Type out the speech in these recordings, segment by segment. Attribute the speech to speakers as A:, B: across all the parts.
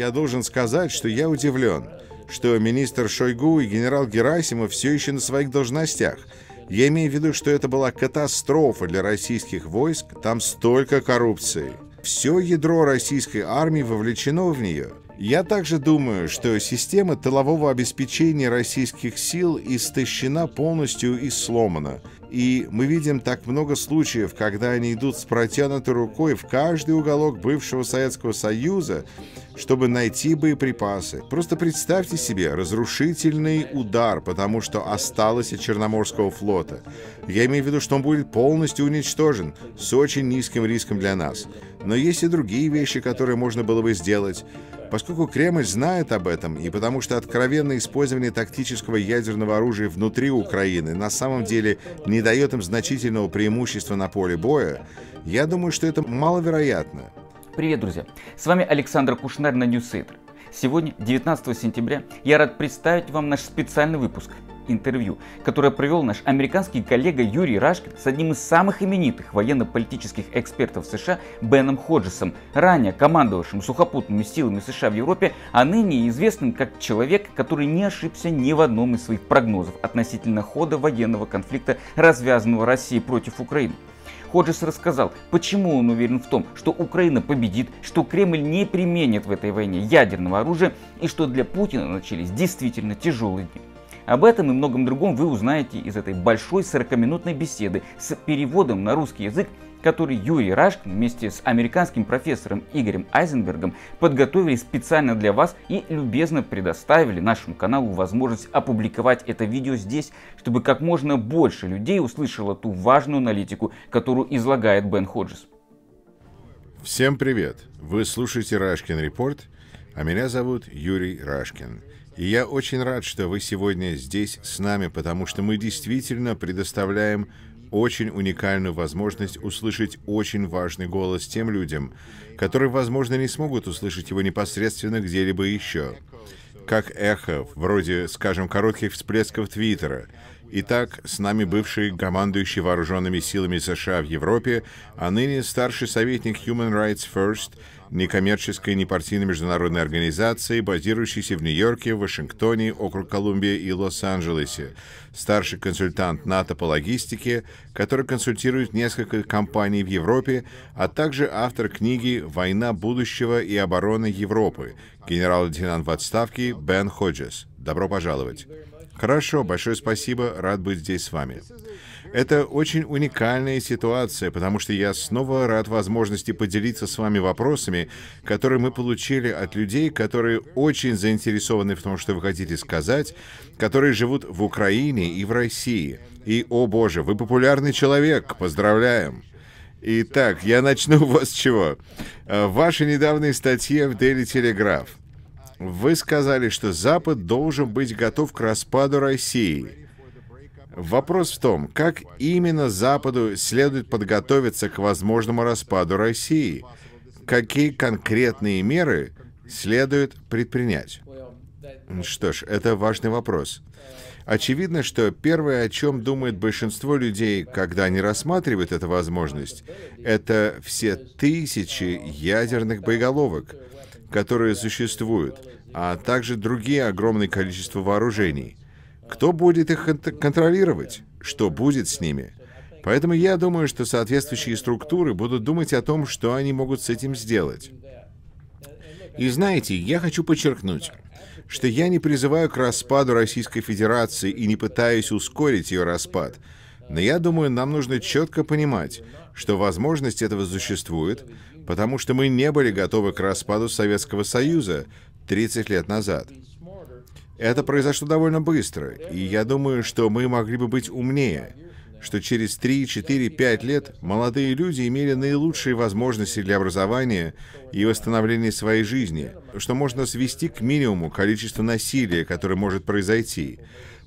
A: я должен сказать, что я удивлен, что министр Шойгу и генерал Герасимов все еще на своих должностях. Я имею в виду, что это была катастрофа для российских войск, там столько коррупции. Все ядро российской армии вовлечено в нее. Я также думаю, что система тылового обеспечения российских сил истощена полностью и сломана. И мы видим так много случаев, когда они идут с протянутой рукой в каждый уголок бывшего Советского Союза чтобы найти боеприпасы. Просто представьте себе разрушительный удар, потому что осталось от Черноморского флота. Я имею в виду, что он будет полностью уничтожен, с очень низким риском для нас. Но есть и другие вещи, которые можно было бы сделать. Поскольку Кремль знает об этом, и потому что откровенное использование тактического ядерного оружия внутри Украины на самом деле не дает им значительного преимущества на поле боя, я думаю, что это маловероятно. Привет,
B: друзья! С вами Александр Кушнер на Ньюсейтер. Сегодня, 19 сентября, я рад представить вам наш специальный выпуск интервью, которое провел наш американский коллега Юрий Рашкин с одним из самых именитых военно-политических экспертов США Беном Ходжесом, ранее командовавшим сухопутными силами США в Европе, а ныне известным как человек, который не ошибся ни в одном из своих прогнозов относительно хода военного конфликта, развязанного Россией против Украины. Ходжес рассказал, почему он уверен в том, что Украина победит, что Кремль не применит в этой войне ядерного оружия и что для Путина начались действительно тяжелые дни. Об этом и многом другом вы узнаете из этой большой 40-минутной беседы с переводом на русский язык который Юрий Рашкин вместе с американским профессором Игорем Айзенбергом подготовили специально для вас и любезно предоставили нашему каналу возможность опубликовать это видео здесь, чтобы как можно больше людей услышало ту важную аналитику, которую излагает Бен Ходжес. Всем привет!
A: Вы слушаете Рашкин Репорт, а меня зовут Юрий Рашкин. И я очень рад, что вы сегодня здесь с нами, потому что мы действительно предоставляем очень уникальную возможность услышать очень важный голос тем людям, которые, возможно, не смогут услышать его непосредственно где-либо еще. Как эхо, вроде, скажем, коротких всплесков Твиттера — Итак, с нами бывший командующий вооруженными силами США в Европе, а ныне старший советник Human Rights First, некоммерческой непартийной международной организации, базирующейся в Нью-Йорке, Вашингтоне, округ Колумбия и Лос-Анджелесе, старший консультант НАТО по логистике, который консультирует несколько компаний в Европе, а также автор книги «Война будущего и обороны Европы», генерал-лейтенант в отставке Бен Ходжес. Добро пожаловать. Хорошо, большое спасибо, рад быть здесь с вами. Это очень уникальная ситуация, потому что я снова рад возможности поделиться с вами вопросами, которые мы получили от людей, которые очень заинтересованы в том, что вы хотите сказать, которые живут в Украине и в России. И, о боже, вы популярный человек, поздравляем! Итак, я начну вот с чего. Э, в вашей недавней статье в Daily Telegraph вы сказали, что Запад должен быть готов к распаду России. Вопрос в том, как именно Западу следует подготовиться к возможному распаду России? Какие конкретные меры следует предпринять? Что ж, это важный вопрос. Очевидно, что первое, о чем думает большинство людей, когда они рассматривают эту возможность, это все тысячи ядерных боеголовок, которые существуют, а также другие огромное количество вооружений. Кто будет их контролировать? Что будет с ними? Поэтому я думаю, что соответствующие структуры будут думать о том, что они могут с этим сделать. И знаете, я хочу подчеркнуть, что я не призываю к распаду Российской Федерации и не пытаюсь ускорить ее распад. Но я думаю, нам нужно четко понимать, что возможность этого существует, потому что мы не были готовы к распаду Советского Союза 30 лет назад. Это произошло довольно быстро, и я думаю, что мы могли бы быть умнее, что через 3, 4, 5 лет молодые люди имели наилучшие возможности для образования и восстановления своей жизни, что можно свести к минимуму количество насилия, которое может произойти,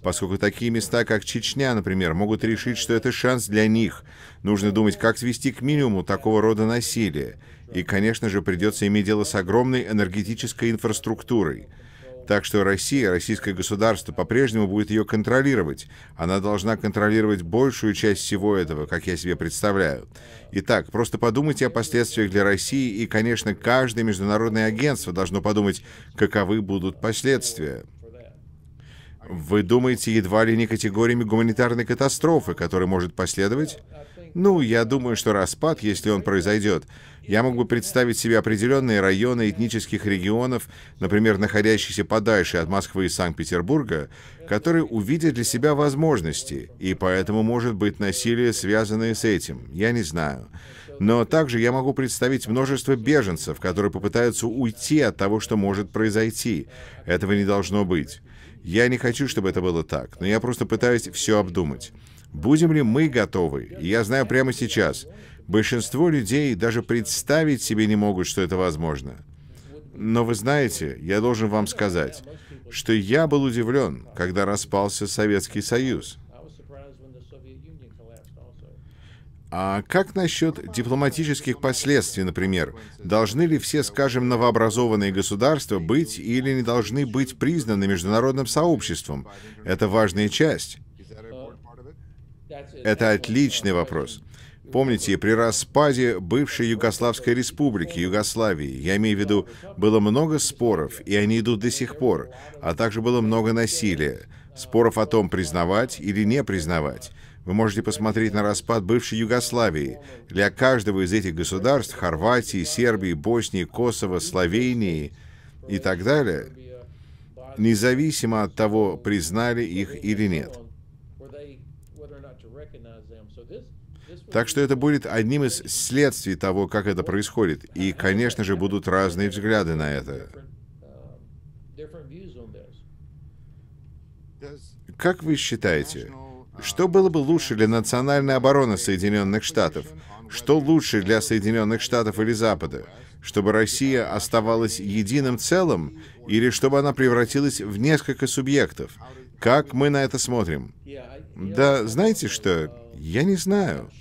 A: поскольку такие места, как Чечня, например, могут решить, что это шанс для них. Нужно думать, как свести к минимуму такого рода насилие. И, конечно же, придется иметь дело с огромной энергетической инфраструктурой. Так что Россия, российское государство по-прежнему будет ее контролировать. Она должна контролировать большую часть всего этого, как я себе представляю. Итак, просто подумайте о последствиях для России, и, конечно, каждое международное агентство должно подумать, каковы будут последствия. Вы думаете едва ли не категориями гуманитарной катастрофы, которая может последовать? Ну, я думаю, что распад, если он произойдет, я могу представить себе определенные районы этнических регионов, например, находящиеся подальше от Москвы и Санкт-Петербурга, которые увидят для себя возможности, и поэтому может быть насилие, связанное с этим, я не знаю. Но также я могу представить множество беженцев, которые попытаются уйти от того, что может произойти. Этого не должно быть. Я не хочу, чтобы это было так, но я просто пытаюсь все обдумать. Будем ли мы готовы? И я знаю прямо сейчас, большинство людей даже представить себе не могут, что это возможно. Но вы знаете, я должен вам сказать, что я был удивлен, когда распался Советский Союз. А как насчет дипломатических последствий, например? Должны ли все, скажем, новообразованные государства быть или не должны быть признаны международным сообществом? Это важная часть. Это отличный вопрос. Помните, при распаде бывшей Югославской республики, Югославии, я имею в виду, было много споров, и они идут до сих пор, а также было много насилия. Споров о том, признавать или не признавать. Вы можете посмотреть на распад бывшей Югославии. Для каждого из этих государств – Хорватии, Сербии, Боснии, Косово, Словении и так далее – независимо от того, признали их или нет. Так что это будет одним из следствий того, как это происходит. И, конечно же, будут разные взгляды на это. Как вы считаете, что было бы лучше для национальной обороны Соединенных Штатов? Что лучше для Соединенных Штатов или Запада? Чтобы Россия оставалась единым целым или чтобы она превратилась в несколько субъектов? Как мы на это смотрим? Да, знаете что? Я не знаю.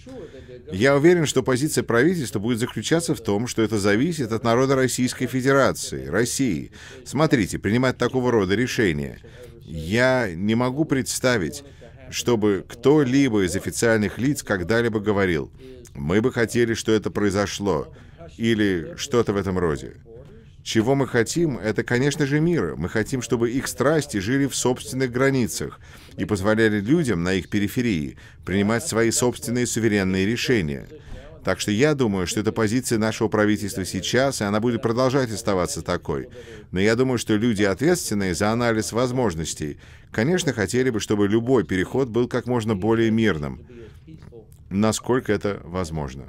A: Я уверен, что позиция правительства будет заключаться в том, что это зависит от народа Российской Федерации, России. Смотрите, принимать такого рода решения. Я не могу представить, чтобы кто-либо из официальных лиц когда-либо говорил, мы бы хотели, что это произошло, или что-то в этом роде. Чего мы хотим, это, конечно же, мира. Мы хотим, чтобы их страсти жили в собственных границах и позволяли людям на их периферии принимать свои собственные суверенные решения. Так что я думаю, что это позиция нашего правительства сейчас, и она будет продолжать оставаться такой. Но я думаю, что люди, ответственные за анализ возможностей, конечно, хотели бы, чтобы любой переход был как можно более мирным, насколько это возможно.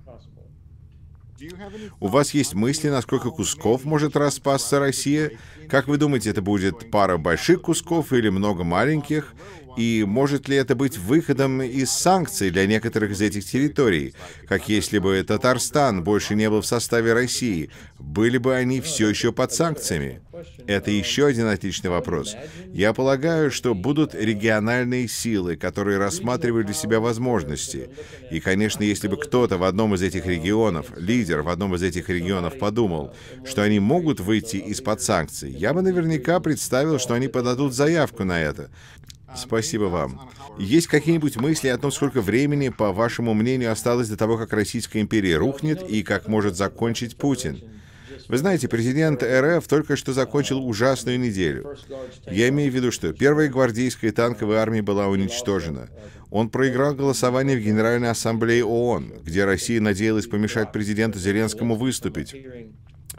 A: У вас есть мысли, насколько кусков может распасться Россия? Как вы думаете, это будет пара больших кусков или много маленьких? И может ли это быть выходом из санкций для некоторых из этих территорий? Как если бы Татарстан больше не был в составе России, были бы они все еще под санкциями? Это еще один отличный вопрос. Я полагаю, что будут региональные силы, которые рассматривают для себя возможности. И, конечно, если бы кто-то в одном из этих регионов, лидер в одном из этих регионов подумал, что они могут выйти из-под санкций, я бы наверняка представил, что они подадут заявку на это. Спасибо вам. Есть какие-нибудь мысли о том, сколько времени, по вашему мнению, осталось до того, как Российская империя рухнет и как может закончить Путин? Вы знаете, президент РФ только что закончил ужасную неделю. Я имею в виду, что первая гвардейская танковая армия была уничтожена. Он проиграл голосование в Генеральной Ассамблее ООН, где Россия надеялась помешать президенту Зеленскому выступить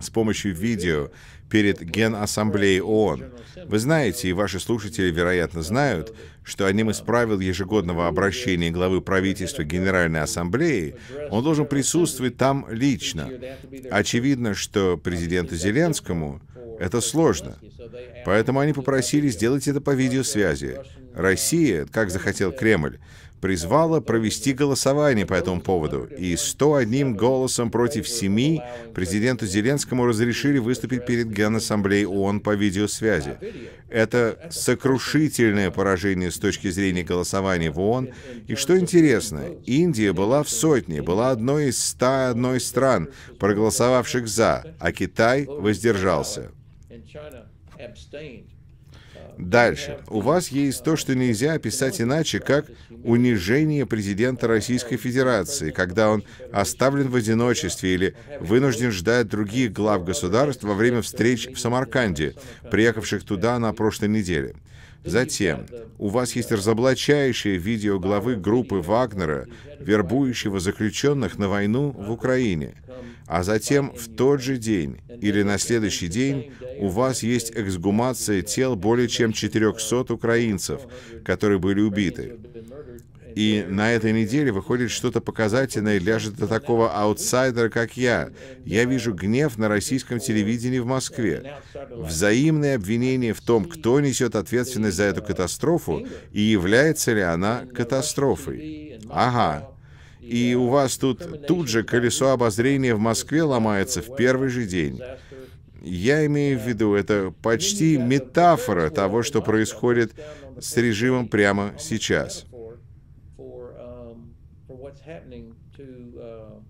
A: с помощью видео перед Генассамблеей ООН. Вы знаете, и ваши слушатели, вероятно, знают, что одним из правил ежегодного обращения главы правительства Генеральной Ассамблеи он должен присутствовать там лично. Очевидно, что президенту Зеленскому это сложно. Поэтому они попросили сделать это по видеосвязи. Россия, как захотел Кремль, призвала провести голосование по этому поводу, и 101 голосом против 7 президенту Зеленскому разрешили выступить перед Генассамблеей ООН по видеосвязи. Это сокрушительное поражение с точки зрения голосования в ООН. И что интересно, Индия была в сотне, была одной из 101 стран, проголосовавших «за», а Китай воздержался. Дальше. У вас есть то, что нельзя описать иначе, как унижение президента Российской Федерации, когда он оставлен в одиночестве или вынужден ждать других глав государств во время встреч в Самарканде, приехавших туда на прошлой неделе. Затем у вас есть разоблачающее видео главы группы Вагнера, вербующего заключенных на войну в Украине. А затем в тот же день или на следующий день у вас есть эксгумация тел более чем 400 украинцев, которые были убиты. И на этой неделе выходит что-то показательное даже для такого аутсайдера, как я. Я вижу гнев на российском телевидении в Москве. Взаимные обвинения в том, кто несет ответственность за эту катастрофу и является ли она катастрофой. Ага. И у вас тут тут же колесо обозрения в Москве ломается в первый же день. Я имею в виду, это почти метафора того, что происходит с режимом прямо сейчас.
B: Uh,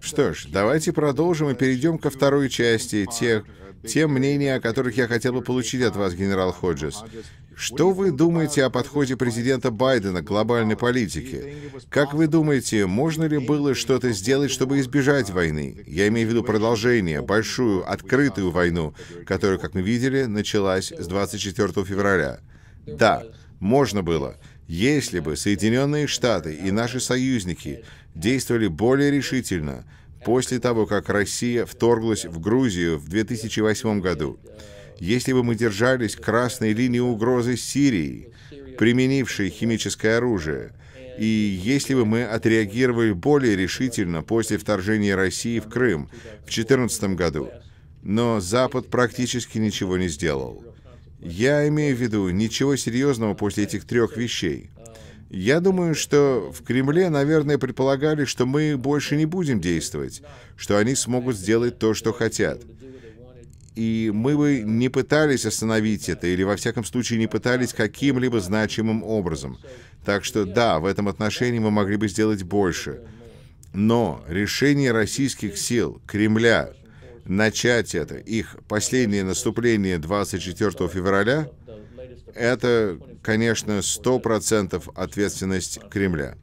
B: Что ж,
A: давайте продолжим и перейдем ко второй части тех, тем мнения, о которых я хотел бы получить от вас, генерал Ходжес. Что вы думаете о подходе президента Байдена к глобальной политике? Как вы думаете, можно ли было что-то сделать, чтобы избежать войны? Я имею в виду продолжение, большую, открытую войну, которая, как мы видели, началась с 24 февраля. Да, можно было. Если бы Соединенные Штаты и наши союзники действовали более решительно после того, как Россия вторглась в Грузию в 2008 году, если бы мы держались красной линии угрозы Сирии, применившей химическое оружие, и если бы мы отреагировали более решительно после вторжения России в Крым в 2014 году, но Запад практически ничего не сделал. Я имею в виду ничего серьезного после этих трех вещей. Я думаю, что в Кремле, наверное, предполагали, что мы больше не будем действовать, что они смогут сделать то, что хотят. И мы бы не пытались остановить это, или во всяком случае не пытались каким-либо значимым образом. Так что да, в этом отношении мы могли бы сделать больше. Но решение российских сил, Кремля, начать это. Их последнее наступление 24 февраля — это, конечно, 100% ответственность Кремля.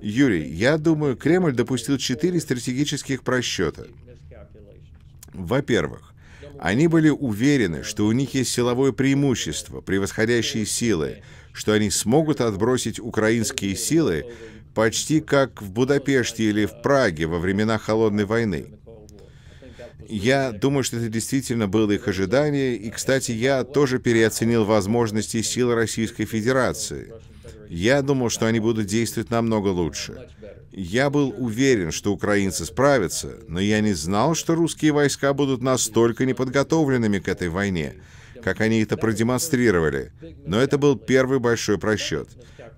A: Юрий, я думаю, Кремль допустил четыре стратегических просчета. Во-первых, они были уверены, что у них есть силовое преимущество, превосходящие силы, что они смогут отбросить украинские силы, почти как в Будапеште или в Праге во времена Холодной войны. Я думаю, что это действительно было их ожидание, и, кстати, я тоже переоценил возможности сил Российской Федерации. Я думал, что они будут действовать намного лучше. Я был уверен, что украинцы справятся, но я не знал, что русские войска будут настолько неподготовленными к этой войне, как они это продемонстрировали. Но это был первый большой просчет.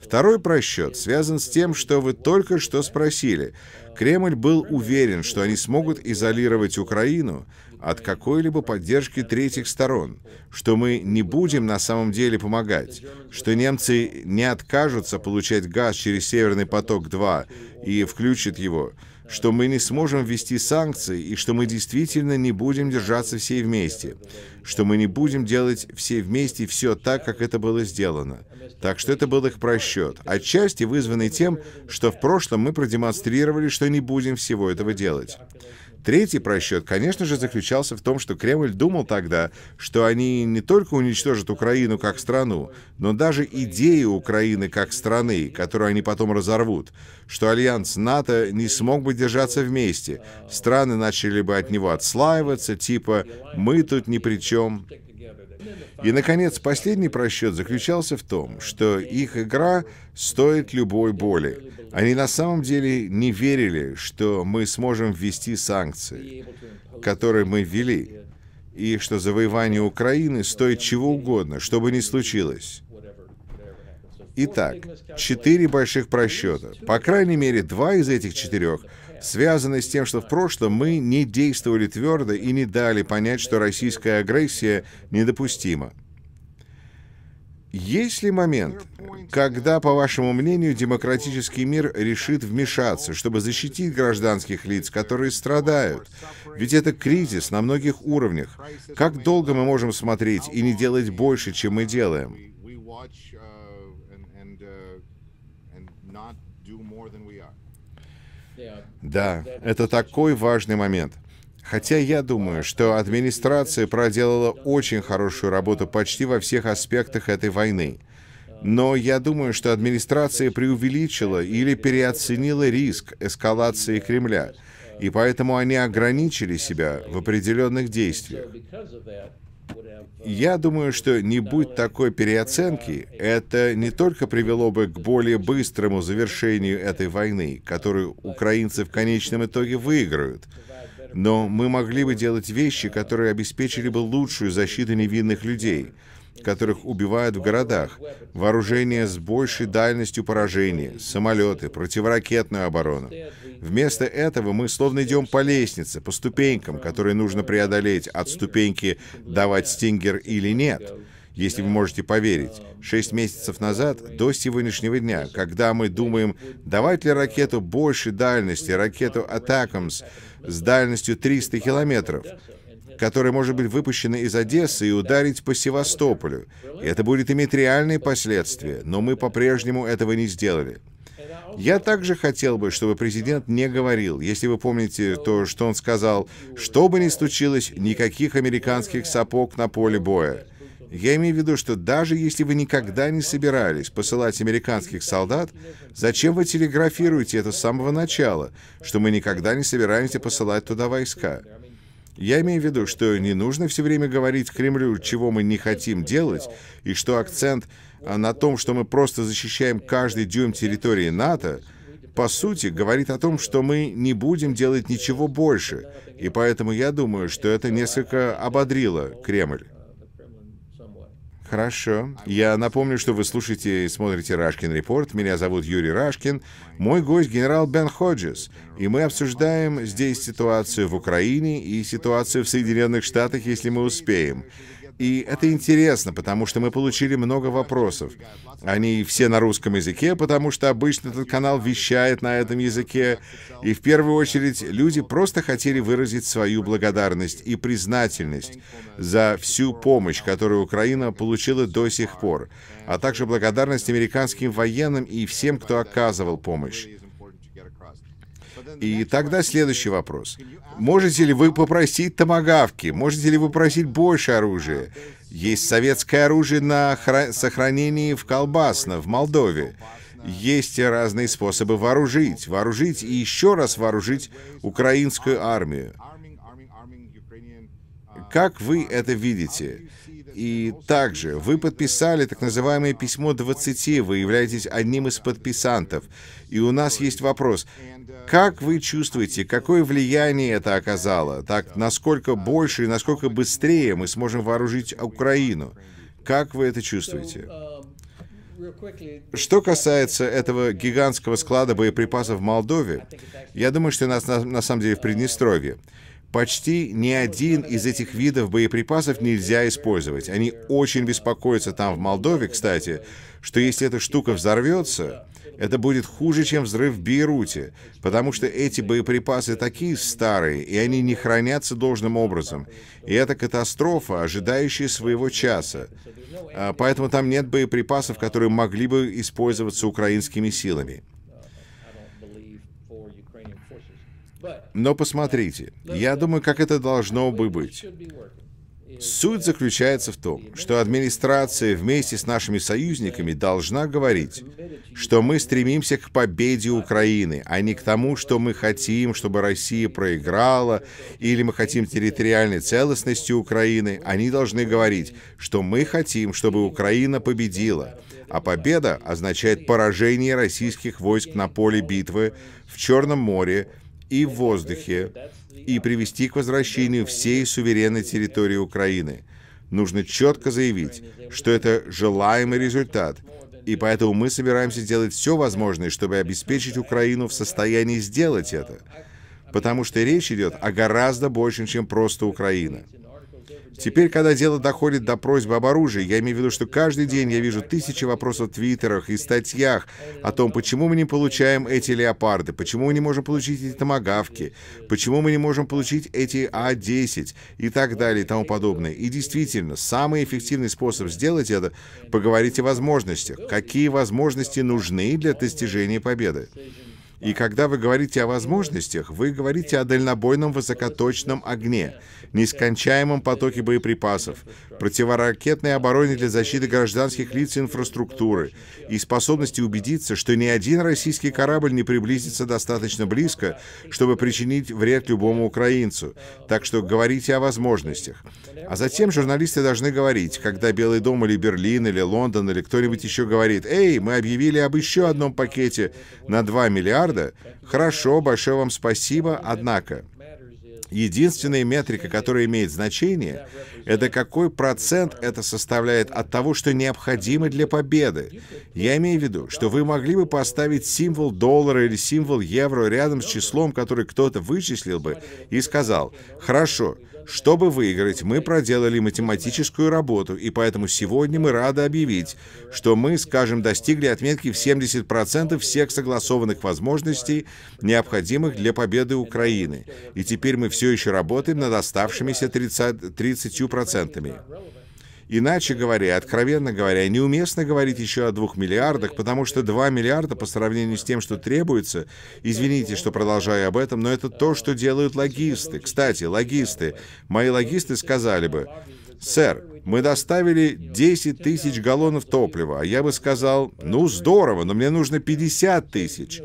A: Второй просчет связан с тем, что вы только что спросили. Кремль был уверен, что они смогут изолировать Украину от какой-либо поддержки третьих сторон, что мы не будем на самом деле помогать, что немцы не откажутся получать газ через «Северный поток-2» и включат его, что мы не сможем ввести санкции и что мы действительно не будем держаться все вместе, что мы не будем делать все вместе все так, как это было сделано. Так что это был их просчет, отчасти вызванный тем, что в прошлом мы продемонстрировали, что не будем всего этого делать. Третий просчет, конечно же, заключался в том, что Кремль думал тогда, что они не только уничтожат Украину как страну, но даже идею Украины как страны, которую они потом разорвут, что альянс НАТО не смог бы держаться вместе, страны начали бы от него отслаиваться, типа «мы тут ни при чем». И, наконец, последний просчет заключался в том, что их игра стоит любой боли. Они на самом деле не верили, что мы сможем ввести санкции, которые мы ввели, и что завоевание Украины стоит чего угодно, что бы ни случилось. Итак, четыре больших просчета. По крайней мере, два из этих четырех связаны с тем, что в прошлом мы не действовали твердо и не дали понять, что российская агрессия недопустима. Есть ли момент, когда, по вашему мнению, демократический мир решит вмешаться, чтобы защитить гражданских лиц, которые страдают? Ведь это кризис на многих уровнях. Как долго мы можем смотреть и не делать больше, чем мы делаем? Да, это такой важный момент. Хотя я думаю, что администрация проделала очень хорошую работу почти во всех аспектах этой войны. Но я думаю, что администрация преувеличила или переоценила риск эскалации Кремля, и поэтому они ограничили себя в определенных действиях. Я думаю, что не будь такой переоценки, это не только привело бы к более быстрому завершению этой войны, которую украинцы в конечном итоге выиграют, но мы могли бы делать вещи, которые обеспечили бы лучшую защиту невинных людей — которых убивают в городах, вооружение с большей дальностью поражения, самолеты, противоракетную оборону. Вместо этого мы словно идем по лестнице, по ступенькам, которые нужно преодолеть от ступеньки «давать стингер или нет», если вы можете поверить, шесть месяцев назад, до сегодняшнего дня, когда мы думаем, давать ли ракету большей дальности, ракету «Атакамс» с дальностью 300 километров, который может быть выпущен из Одессы и ударить по Севастополю. И это будет иметь реальные последствия, но мы по-прежнему этого не сделали. Я также хотел бы, чтобы президент не говорил, если вы помните то, что он сказал, что бы ни случилось, никаких американских сапог на поле боя. Я имею в виду, что даже если вы никогда не собирались посылать американских солдат, зачем вы телеграфируете это с самого начала, что мы никогда не собираемся посылать туда войска? Я имею в виду, что не нужно все время говорить Кремлю, чего мы не хотим делать, и что акцент а, на том, что мы просто защищаем каждый дюйм территории НАТО, по сути, говорит о том, что мы не будем делать ничего больше. И поэтому я думаю, что это несколько ободрило Кремль. Хорошо. Я напомню, что вы слушаете и смотрите «Рашкин Репорт». Меня зовут Юрий Рашкин. Мой гость – генерал Бен Ходжес. И мы обсуждаем здесь ситуацию в Украине и ситуацию в Соединенных Штатах, если мы успеем. И это интересно, потому что мы получили много вопросов. Они все на русском языке, потому что обычно этот канал вещает на этом языке. И в первую очередь люди просто хотели выразить свою благодарность и признательность за всю помощь, которую Украина получила до сих пор, а также благодарность американским военным и всем, кто оказывал помощь. И тогда следующий вопрос. Можете ли вы попросить томагавки? Можете ли вы попросить больше оружия? Есть советское оружие на хра... сохранении в Колбасно, в Молдове. Есть разные способы вооружить, вооружить и еще раз вооружить украинскую армию. Как вы это видите? И также вы подписали так называемое письмо 20, вы являетесь одним из подписантов. И у нас есть вопрос, как вы чувствуете, какое влияние это оказало? Так, насколько больше и насколько быстрее мы сможем вооружить Украину? Как вы это чувствуете? Что касается этого гигантского склада боеприпасов в Молдове, я думаю, что нас на, на самом деле в Приднестровье. Почти ни один из этих видов боеприпасов нельзя использовать. Они очень беспокоятся там, в Молдове, кстати, что если эта штука взорвется, это будет хуже, чем взрыв в Бейруте, потому что эти боеприпасы такие старые, и они не хранятся должным образом. И это катастрофа, ожидающая своего часа. А, поэтому там нет боеприпасов, которые могли бы использоваться украинскими силами.
B: Но посмотрите, я думаю, как это должно бы быть.
A: Суть заключается в том, что администрация вместе с нашими союзниками должна говорить, что мы стремимся к победе Украины, а не к тому, что мы хотим, чтобы Россия проиграла, или мы хотим территориальной целостности Украины. Они должны говорить, что мы хотим, чтобы Украина победила. А победа означает поражение российских войск на поле битвы, в Черном море, и в воздухе и привести к возвращению всей суверенной территории Украины. Нужно четко заявить, что это желаемый результат, и поэтому мы собираемся делать все возможное, чтобы обеспечить Украину в состоянии сделать это, потому что речь идет о гораздо большем, чем просто Украина. Теперь, когда дело доходит до просьбы об оружии, я имею в виду, что каждый день я вижу тысячи вопросов в твиттерах и статьях о том, почему мы не получаем эти леопарды, почему мы не можем получить эти томогавки, почему мы не можем получить эти А-10 и так далее и тому подобное. И действительно, самый эффективный способ сделать это — поговорить о возможностях. Какие возможности нужны для достижения победы? И когда вы говорите о возможностях, вы говорите о дальнобойном высокоточном огне, нескончаемом потоке боеприпасов, противоракетной обороне для защиты гражданских лиц и инфраструктуры и способности убедиться, что ни один российский корабль не приблизится достаточно близко, чтобы причинить вред любому украинцу. Так что говорите о возможностях. А затем журналисты должны говорить, когда Белый дом или Берлин или Лондон или кто-нибудь еще говорит, «Эй, мы объявили об еще одном пакете на 2 миллиарда. Хорошо, большое вам спасибо, однако...» Единственная метрика, которая имеет значение, это какой процент это составляет от того, что необходимо для победы. Я имею в виду, что вы могли бы поставить символ доллара или символ евро рядом с числом, который кто-то вычислил бы, и сказал, хорошо, чтобы выиграть, мы проделали математическую работу, и поэтому сегодня мы рады объявить, что мы, скажем, достигли отметки в 70% всех согласованных возможностей, необходимых для победы Украины. И теперь мы все еще работаем над оставшимися 30%. 30%. Иначе говоря, откровенно говоря, неуместно говорить еще о двух миллиардах, потому что 2 миллиарда по сравнению с тем, что требуется, извините, что продолжаю об этом, но это то, что делают логисты. Кстати, логисты. Мои логисты сказали бы, «Сэр, мы доставили 10 тысяч галлонов топлива». А я бы сказал, «Ну, здорово, но мне нужно 50 тысяч».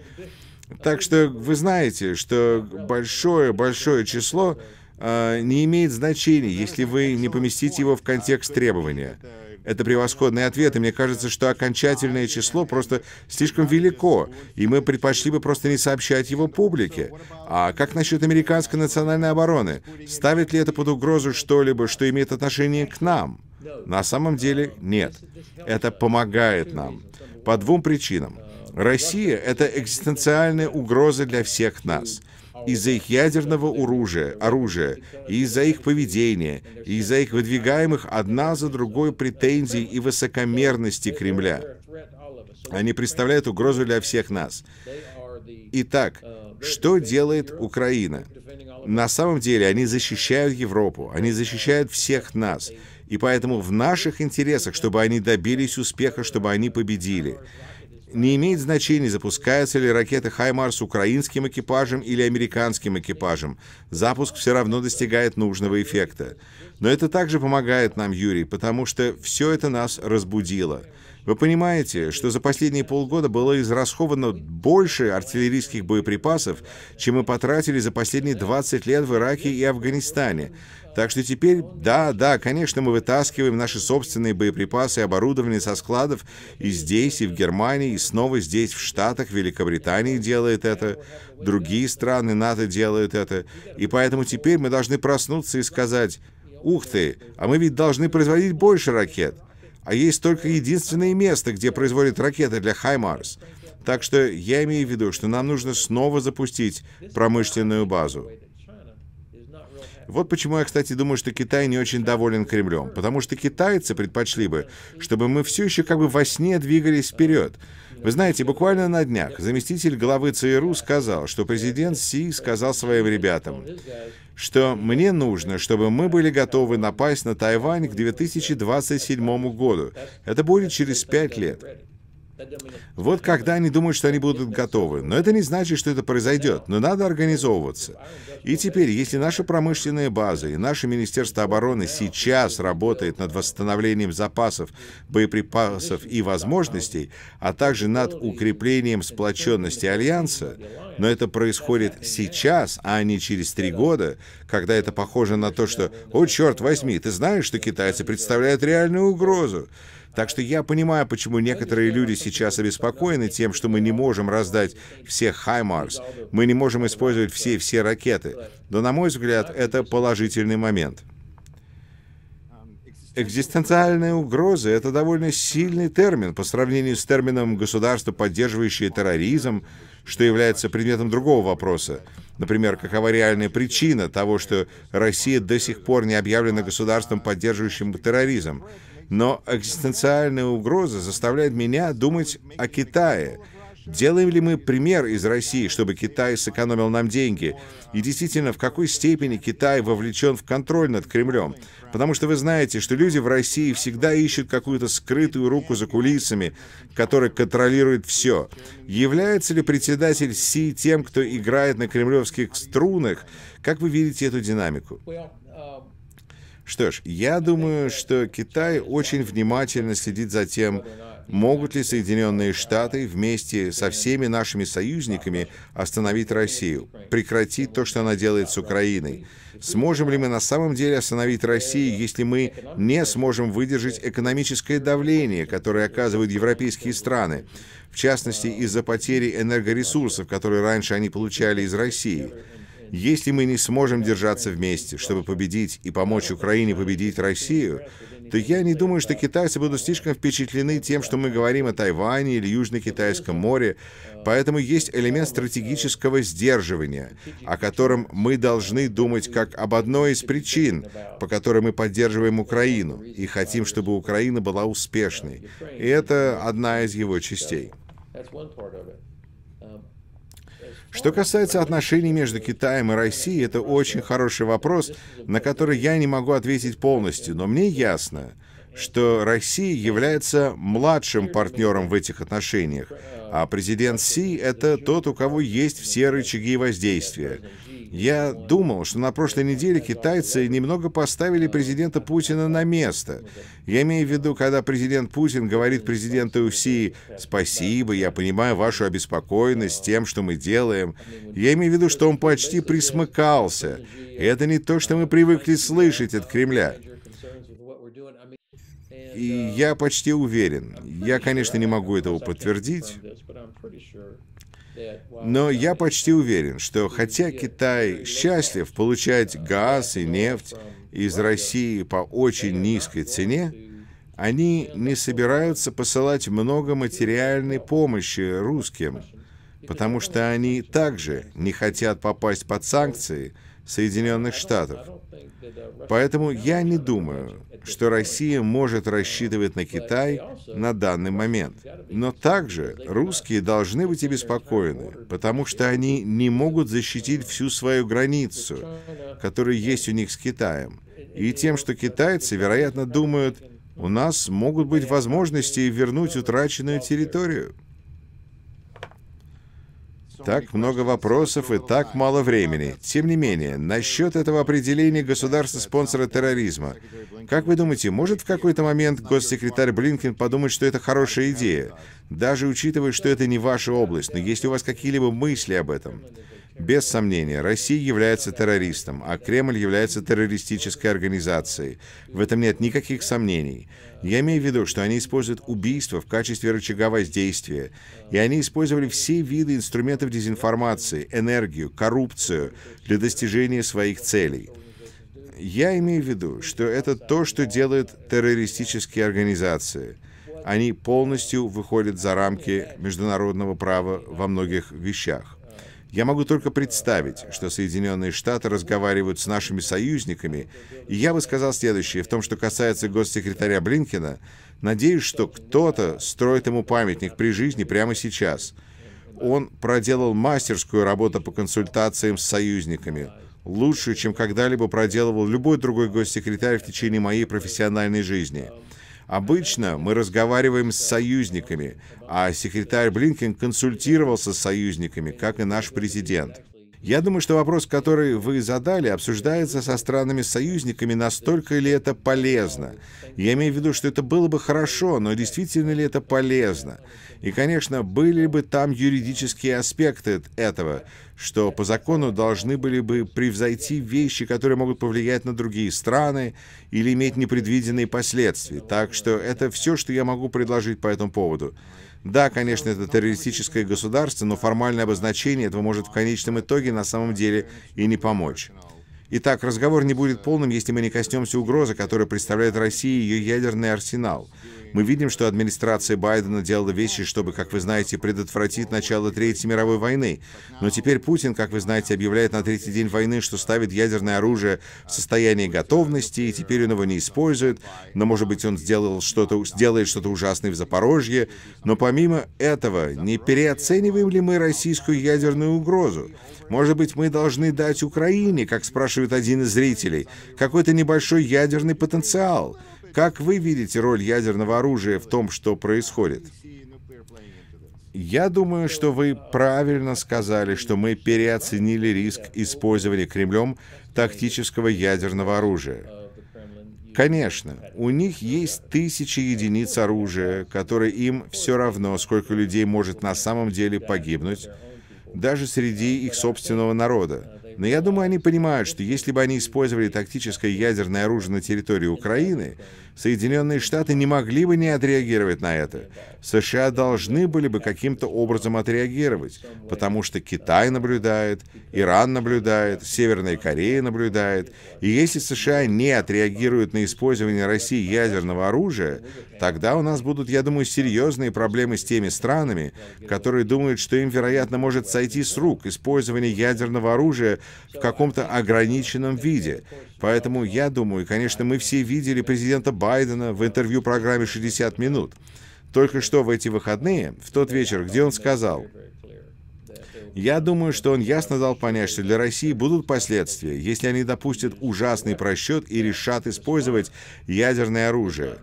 A: Так что вы знаете, что большое-большое число а, не имеет значения, если вы не поместите его в контекст требования. Это превосходный ответ, и мне кажется, что окончательное число просто слишком велико, и мы предпочли бы просто не сообщать его публике. А как насчет американской национальной обороны? Ставит ли это под угрозу что-либо, что имеет отношение к нам? На самом деле нет. Это помогает нам. По двум причинам. Россия — это экзистенциальная угроза для всех нас — из-за их ядерного оружия, оружия и из-за их поведения, и из-за их выдвигаемых одна за другой претензий и высокомерности Кремля. Они представляют угрозу для всех нас. Итак, что делает Украина? На самом деле они защищают Европу, они защищают всех нас. И поэтому в наших интересах, чтобы они добились успеха, чтобы они победили не имеет значения, запускается ли ракета Хаймарс с украинским экипажем или американским экипажем. Запуск все равно достигает нужного эффекта. Но это также помогает нам, Юрий, потому что все это нас разбудило – вы понимаете, что за последние полгода было израсходовано больше артиллерийских боеприпасов, чем мы потратили за последние 20 лет в Ираке и Афганистане. Так что теперь, да, да, конечно, мы вытаскиваем наши собственные боеприпасы и оборудование со складов и здесь, и в Германии, и снова здесь, в Штатах, Великобритании делает это, другие страны НАТО делают это. И поэтому теперь мы должны проснуться и сказать, ух ты, а мы ведь должны производить больше ракет а есть только единственное место, где производят ракеты для Хаймарс, Так что я имею в виду, что нам нужно снова запустить промышленную базу. Вот почему я, кстати, думаю, что Китай не очень доволен Кремлем. Потому что китайцы предпочли бы, чтобы мы все еще как бы во сне двигались вперед. Вы знаете, буквально на днях заместитель главы ЦРУ сказал, что президент Си сказал своим ребятам, что мне нужно, чтобы мы были готовы напасть на Тайвань к 2027 году. Это будет через пять лет. Вот когда они думают, что они будут готовы. Но это не значит, что это произойдет. Но надо организовываться. И теперь, если наша промышленная база и наше Министерство обороны сейчас работает над восстановлением запасов, боеприпасов и возможностей, а также над укреплением сплоченности Альянса, но это происходит сейчас, а не через три года, когда это похоже на то, что «О, черт возьми, ты знаешь, что китайцы представляют реальную угрозу?» Так что я понимаю, почему некоторые люди сейчас обеспокоены тем, что мы не можем раздать все «Хаймарс», мы не можем использовать все-все ракеты. Но, на мой взгляд, это положительный момент. Экзистенциальные угрозы — это довольно сильный термин по сравнению с термином «государство, поддерживающее терроризм», что является предметом другого вопроса. Например, какова реальная причина того, что Россия до сих пор не объявлена государством, поддерживающим терроризм? Но экзистенциальная угроза заставляет меня думать о Китае. Делаем ли мы пример из России, чтобы Китай сэкономил нам деньги? И действительно, в какой степени Китай вовлечен в контроль над Кремлем? Потому что вы знаете, что люди в России всегда ищут какую-то скрытую руку за кулисами, которая контролирует все. Является ли председатель Си тем, кто играет на кремлевских струнах? Как вы видите эту динамику? Что ж, я думаю, что Китай очень внимательно следит за тем, могут ли Соединенные Штаты вместе со всеми нашими союзниками остановить Россию, прекратить то, что она делает с Украиной. Сможем ли мы на самом деле остановить Россию, если мы не сможем выдержать экономическое давление, которое оказывают европейские страны, в частности из-за потери энергоресурсов, которые раньше они получали из России? Если мы не сможем держаться вместе, чтобы победить и помочь Украине победить Россию, то я не думаю, что китайцы будут слишком впечатлены тем, что мы говорим о Тайване или Южно-Китайском море, поэтому есть элемент стратегического сдерживания, о котором мы должны думать как об одной из причин, по которой мы поддерживаем Украину и хотим, чтобы Украина была успешной. И это одна из его частей.
B: That's one part of it.
A: Что касается отношений между Китаем и Россией, это очень хороший вопрос, на который я не могу ответить полностью, но мне ясно, что Россия является младшим партнером в этих отношениях, а президент Си — это тот, у кого есть все рычаги воздействия. Я думал, что на прошлой неделе китайцы немного поставили президента Путина на место. Я имею в виду, когда президент Путин говорит президенту Руси «Спасибо, я понимаю вашу обеспокоенность тем, что мы делаем». Я имею в виду, что он почти присмыкался. И это не то, что мы привыкли слышать от Кремля. И я почти уверен. Я, конечно, не могу этого подтвердить. Но я почти уверен, что хотя Китай счастлив получать газ и нефть из России по очень низкой цене, они не собираются посылать много материальной помощи русским, потому что они также не хотят попасть под санкции – Соединенных Штатов. Поэтому я не думаю, что Россия может рассчитывать на Китай на данный момент. Но также русские должны быть обеспокоены, потому что они не могут защитить всю свою границу, которая есть у них с Китаем, и тем, что китайцы, вероятно, думают, у нас могут быть возможности вернуть утраченную территорию. Так много вопросов и так мало времени. Тем не менее, насчет этого определения государства-спонсора терроризма. Как вы думаете, может в какой-то момент госсекретарь Блинкен подумать, что это хорошая идея? Даже учитывая, что это не ваша область, но есть у вас какие-либо мысли об этом? Без сомнения, Россия является террористом, а Кремль является террористической организацией. В этом нет никаких сомнений. Я имею в виду, что они используют убийство в качестве рычага воздействия, и они использовали все виды инструментов дезинформации, энергию, коррупцию для достижения своих целей. Я имею в виду, что это то, что делают террористические организации – они полностью выходят за рамки международного права во многих вещах. Я могу только представить, что Соединенные Штаты разговаривают с нашими союзниками, и я бы сказал следующее, в том, что касается госсекретаря Блинкина, надеюсь, что кто-то строит ему памятник при жизни прямо сейчас. Он проделал мастерскую работу по консультациям с союзниками, лучше, чем когда-либо проделывал любой другой госсекретарь в течение моей профессиональной жизни. Обычно мы разговариваем с союзниками, а секретарь Блинкен консультировался с союзниками, как и наш президент. Я думаю, что вопрос, который вы задали, обсуждается со странами-союзниками, настолько ли это полезно. Я имею в виду, что это было бы хорошо, но действительно ли это полезно? И, конечно, были бы там юридические аспекты этого, что по закону должны были бы превзойти вещи, которые могут повлиять на другие страны или иметь непредвиденные последствия. Так что это все, что я могу предложить по этому поводу. Да, конечно, это террористическое государство, но формальное обозначение этого может в конечном итоге на самом деле и не помочь. Итак, разговор не будет полным, если мы не коснемся угрозы, которую представляет Россия и ее ядерный арсенал. Мы видим, что администрация Байдена делала вещи, чтобы, как вы знаете, предотвратить начало Третьей мировой войны. Но теперь Путин, как вы знаете, объявляет на третий день войны, что ставит ядерное оружие в состоянии готовности, и теперь он его не использует. Но, может быть, он сделал что-то, сделает что-то ужасное в Запорожье. Но помимо этого, не переоцениваем ли мы российскую ядерную угрозу? Может быть, мы должны дать Украине, как спрашивает один из зрителей, какой-то небольшой ядерный потенциал – как вы видите роль ядерного оружия в том, что происходит? Я думаю, что вы правильно сказали, что мы переоценили риск использования Кремлем тактического ядерного оружия. Конечно, у них есть тысячи единиц оружия, которые им все равно, сколько людей может на самом деле погибнуть, даже среди их собственного народа. Но я думаю, они понимают, что если бы они использовали тактическое ядерное оружие на территории Украины, Соединенные Штаты не могли бы не отреагировать на это. США должны были бы каким-то образом отреагировать, потому что Китай наблюдает, Иран наблюдает, Северная Корея наблюдает. И если США не отреагируют на использование России ядерного оружия, тогда у нас будут, я думаю, серьезные проблемы с теми странами, которые думают, что им, вероятно, может сойти с рук использование ядерного оружия в каком-то ограниченном виде. Поэтому я думаю, конечно, мы все видели президента Байдена в интервью программе «60 минут». Только что в эти выходные, в тот вечер, где он сказал, я думаю, что он ясно дал понять, что для России будут последствия, если они допустят ужасный просчет и решат использовать ядерное оружие.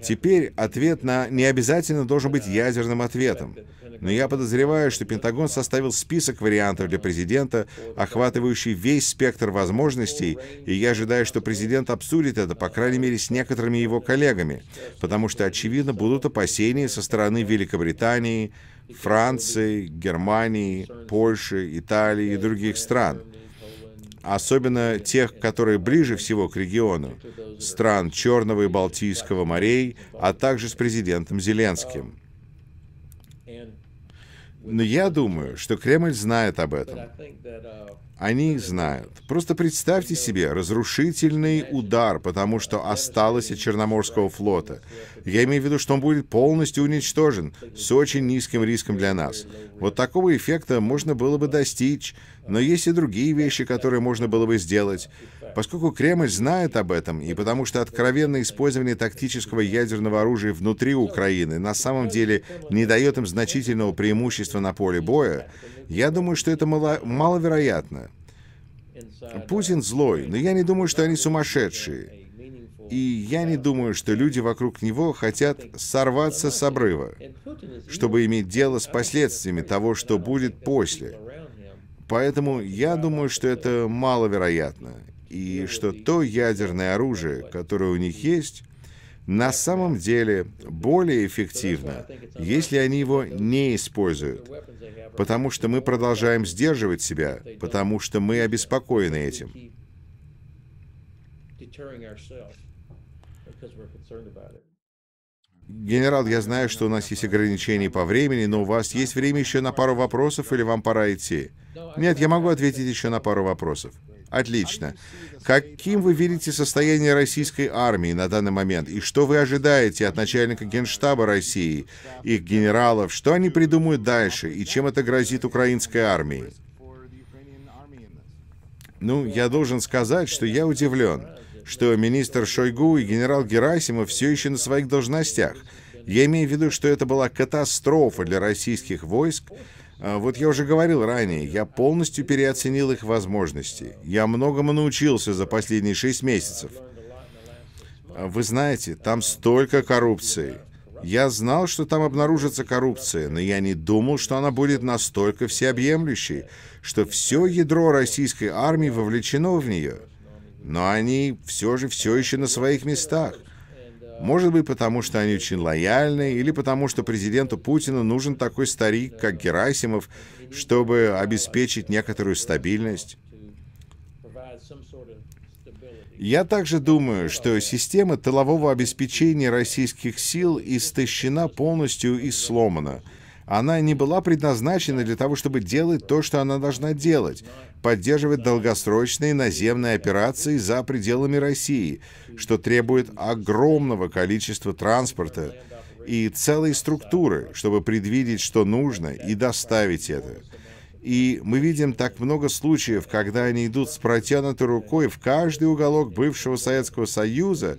A: Теперь ответ на «не обязательно» должен быть ядерным ответом. Но я подозреваю, что Пентагон составил список вариантов для президента, охватывающий весь спектр возможностей, и я ожидаю, что президент обсудит это, по крайней мере, с некоторыми его коллегами, потому что, очевидно, будут опасения со стороны Великобритании, Франции, Германии, Польши, Италии и других стран, особенно тех, которые ближе всего к региону, стран Черного и Балтийского морей, а также с президентом Зеленским. Но я думаю, что Кремль знает об этом. Они знают. Просто представьте себе разрушительный удар, потому что осталось от Черноморского флота. Я имею в виду, что он будет полностью уничтожен, с очень низким риском для нас. Вот такого эффекта можно было бы достичь, но есть и другие вещи, которые можно было бы сделать. Поскольку Кремль знает об этом, и потому что откровенное использование тактического ядерного оружия внутри Украины на самом деле не дает им значительного преимущества на поле боя, я думаю, что это мало, маловероятно. Путин злой, но я не думаю, что они сумасшедшие. И я не думаю, что люди вокруг него хотят сорваться с обрыва, чтобы иметь дело с последствиями того, что будет после. Поэтому я думаю, что это маловероятно, и что то ядерное оружие, которое у них есть, на самом деле более эффективно, если они его не используют, потому что мы продолжаем сдерживать себя, потому что мы обеспокоены этим. Генерал, я знаю, что у нас есть ограничения по времени, но у вас есть время еще на пару вопросов или вам пора идти? Нет, я могу ответить еще на пару вопросов. Отлично. Каким вы видите состояние российской армии на данный момент? И что вы ожидаете от начальника Генштаба России, их генералов? Что они придумают дальше? И чем это грозит украинской армии? Ну, я должен сказать, что я удивлен, что министр Шойгу и генерал Герасимов все еще на своих должностях. Я имею в виду, что это была катастрофа для российских войск, а, вот я уже говорил ранее, я полностью переоценил их возможности. Я многому научился за последние шесть месяцев. А, вы знаете, там столько коррупции. Я знал, что там обнаружится коррупция, но я не думал, что она будет настолько всеобъемлющей, что все ядро российской армии вовлечено в нее. Но они все же все еще на своих местах. Может быть, потому что они очень лояльны, или потому что президенту Путину нужен такой старик, как Герасимов, чтобы обеспечить некоторую стабильность. Я также думаю, что система тылового обеспечения российских сил истощена полностью и сломана. Она не была предназначена для того, чтобы делать то, что она должна делать поддерживать долгосрочные наземные операции за пределами России, что требует огромного количества транспорта и целой структуры, чтобы предвидеть, что нужно, и доставить это. И мы видим так много случаев, когда они идут с протянутой рукой в каждый уголок бывшего Советского Союза,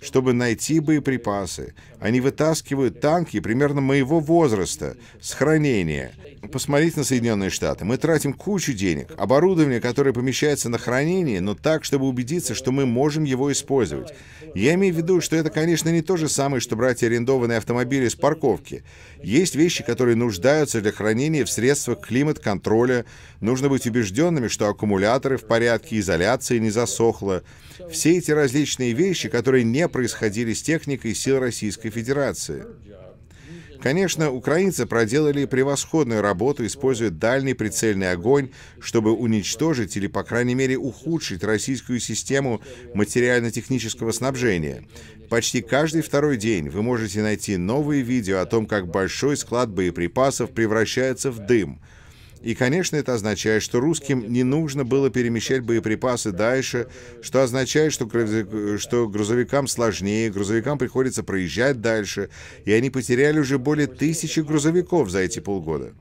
A: чтобы найти боеприпасы, они вытаскивают танки примерно моего возраста с хранения. Посмотрите на Соединенные Штаты. Мы тратим кучу денег, оборудование, которое помещается на хранение, но так, чтобы убедиться, что мы можем его использовать. Я имею в виду, что это, конечно, не то же самое, что брать арендованные автомобили с парковки. Есть вещи, которые нуждаются для хранения в средствах климат-контроля. Нужно быть убежденными, что аккумуляторы в порядке, изоляция не засохла. Все эти различные вещи, которые не происходили с техникой сил Российской Российской Федерации. Конечно, украинцы проделали превосходную работу, используя дальний прицельный огонь, чтобы уничтожить или, по крайней мере, ухудшить российскую систему материально-технического снабжения. Почти каждый второй день вы можете найти новые видео о том, как большой склад боеприпасов превращается в дым – и, конечно, это означает, что русским не нужно было перемещать боеприпасы дальше, что означает, что, что грузовикам сложнее, грузовикам приходится проезжать дальше, и они потеряли уже более тысячи грузовиков за эти полгода.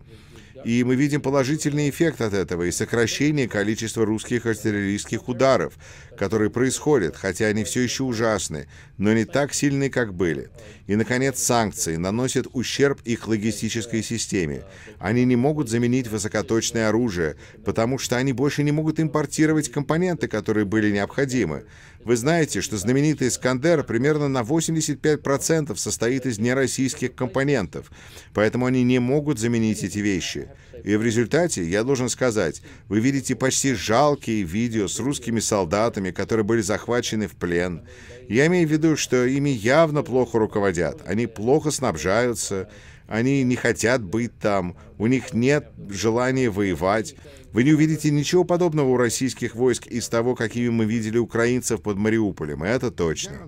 A: И мы видим положительный эффект от этого и сокращение количества русских артиллерийских ударов, которые происходят, хотя они все еще ужасны, но не так сильны, как были. И, наконец, санкции наносят ущерб их логистической системе. Они не могут заменить высокоточное оружие, потому что они больше не могут импортировать компоненты, которые были необходимы. Вы знаете, что знаменитый «Искандер» примерно на 85% состоит из нероссийских компонентов, поэтому они не могут заменить эти вещи. И в результате, я должен сказать, вы видите почти жалкие видео с русскими солдатами, которые были захвачены в плен. Я имею в виду, что ими явно плохо руководят, они плохо снабжаются, они не хотят быть там, у них нет желания воевать. Вы не увидите ничего подобного у российских войск из того, какими мы видели украинцев под Мариуполем, и это точно.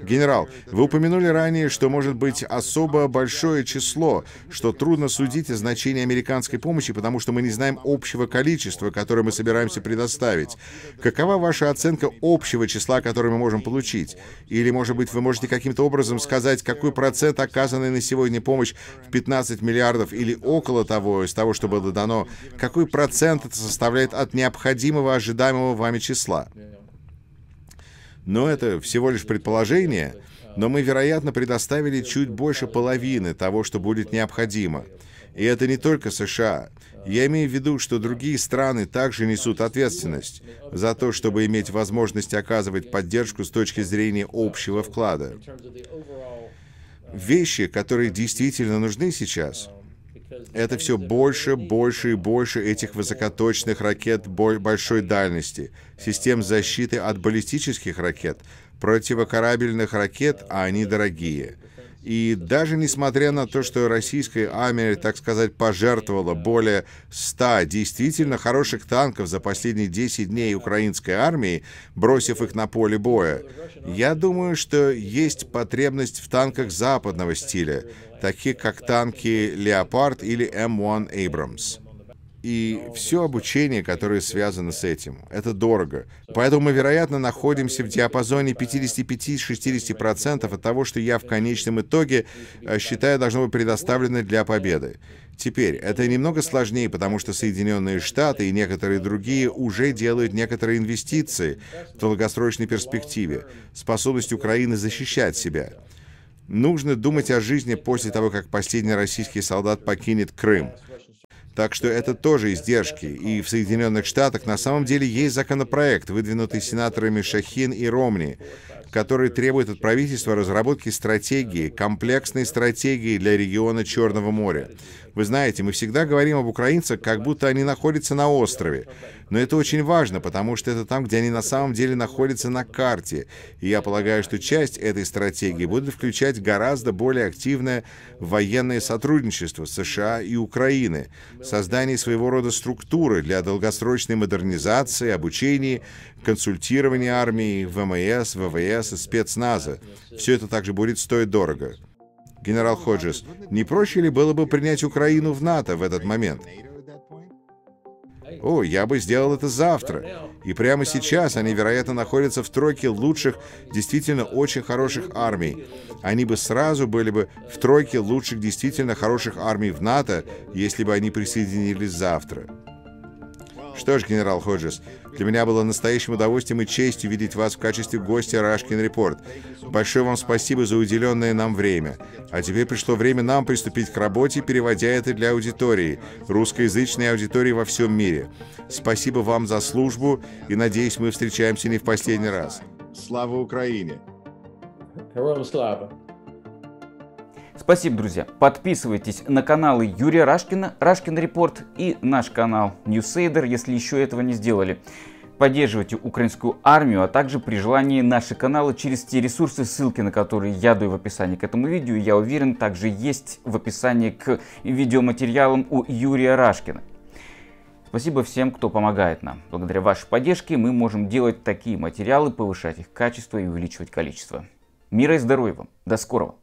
A: Генерал, вы упомянули ранее, что может быть особо большое число, что трудно судить о значении американской помощи, потому что мы не знаем общего количества, которое мы собираемся предоставить. Какова ваша оценка общего числа, которое мы можем получить? Или, может быть, вы можете каким-то образом сказать, какой процент оказанной на сегодня помощь в 15 миллиардов или около того, из того, что было дано, какой процент это составляет от необходимого ожидаемого вами числа. Но это всего лишь предположение, но мы, вероятно, предоставили чуть больше половины того, что будет необходимо. И это не только США. Я имею в виду, что другие страны также несут ответственность за то, чтобы иметь возможность оказывать поддержку с точки зрения общего вклада. Вещи, которые действительно нужны сейчас — это все больше, больше и больше этих высокоточных ракет большой дальности, систем защиты от баллистических ракет, противокорабельных ракет, а они дорогие – и даже несмотря на то, что российская армия, так сказать, пожертвовала более 100 действительно хороших танков за последние 10 дней украинской армии, бросив их на поле боя, я думаю, что есть потребность в танках западного стиля, таких как танки «Леопард» или «М1 Абрамс и все обучение, которое связано с этим. Это дорого. Поэтому мы, вероятно, находимся в диапазоне 55-60% от того, что я в конечном итоге э, считаю должно быть предоставлено для победы. Теперь, это немного сложнее, потому что Соединенные Штаты и некоторые другие уже делают некоторые инвестиции в долгосрочной перспективе, способность Украины защищать себя. Нужно думать о жизни после того, как последний российский солдат покинет Крым. Так что это тоже издержки. И в Соединенных Штатах на самом деле есть законопроект, выдвинутый сенаторами Шахин и Ромни, который требует от правительства разработки стратегии, комплексной стратегии для региона Черного моря. Вы знаете, мы всегда говорим об украинцах, как будто они находятся на острове. Но это очень важно, потому что это там, где они на самом деле находятся на карте. И я полагаю, что часть этой стратегии будет включать гораздо более активное военное сотрудничество США и Украины, создание своего рода структуры для долгосрочной модернизации, обучения консультирование армии, ВМС, ВВС и спецназа. Все это также будет стоить дорого. Генерал Ходжес, не проще ли было бы принять Украину в НАТО в этот момент? О, я бы сделал это завтра. И прямо сейчас они, вероятно, находятся в тройке лучших, действительно очень хороших армий. Они бы сразу были бы в тройке лучших, действительно хороших армий в НАТО, если бы они присоединились завтра. Что ж, генерал Ходжес, для меня было настоящим удовольствием и честью видеть вас в качестве гостя Рашкин Репорт. Большое вам спасибо за уделенное нам время. А теперь пришло время нам приступить к работе, переводя это для аудитории, русскоязычной аудитории во всем мире. Спасибо вам за службу, и надеюсь, мы встречаемся не в
B: последний раз. Слава Украине!
A: Героям слава!
B: Спасибо, друзья. Подписывайтесь на каналы Юрия Рашкина, Рашкин Репорт и наш канал Ньюсейдер, если еще этого не сделали. Поддерживайте украинскую армию, а также при желании наши каналы через те ресурсы, ссылки на которые я даю в описании к этому видео, я уверен, также есть в описании к видеоматериалам у Юрия Рашкина. Спасибо всем, кто помогает нам. Благодаря вашей поддержке мы можем делать такие материалы, повышать их качество и увеличивать количество. Мира и здоровья вам. До скорого.